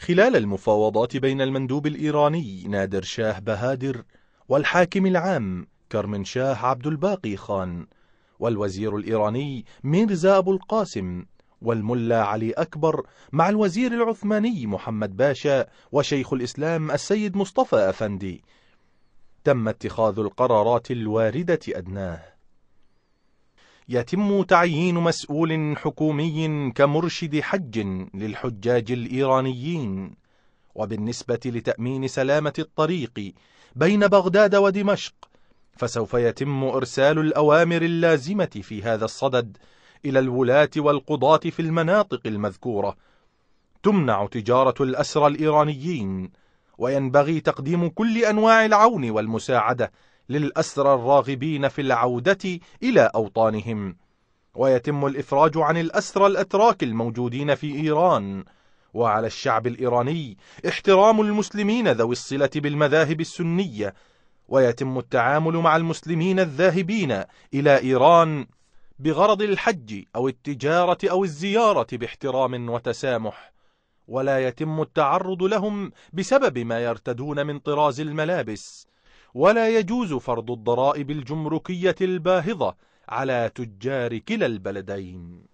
خلال المفاوضات بين المندوب الإيراني نادر شاه بهادر والحاكم العام كرمن شاه عبد الباقي خان والوزير الإيراني ميرزا أبو القاسم والملا علي أكبر مع الوزير العثماني محمد باشا وشيخ الإسلام السيد مصطفى أفندي تم اتخاذ القرارات الواردة أدناه يتم تعيين مسؤول حكومي كمرشد حج للحجاج الإيرانيين وبالنسبة لتأمين سلامة الطريق بين بغداد ودمشق فسوف يتم إرسال الأوامر اللازمة في هذا الصدد إلى الولاة والقضاة في المناطق المذكورة تمنع تجارة الأسرى الإيرانيين وينبغي تقديم كل أنواع العون والمساعدة للأسرى الراغبين في العودة إلى أوطانهم ويتم الإفراج عن الأسرى الأتراك الموجودين في إيران وعلى الشعب الإيراني احترام المسلمين ذوي الصلة بالمذاهب السنية ويتم التعامل مع المسلمين الذاهبين إلى إيران بغرض الحج أو التجارة أو الزيارة باحترام وتسامح ولا يتم التعرض لهم بسبب ما يرتدون من طراز الملابس ولا يجوز فرض الضرائب الجمركية الباهظة على تجار كلا البلدين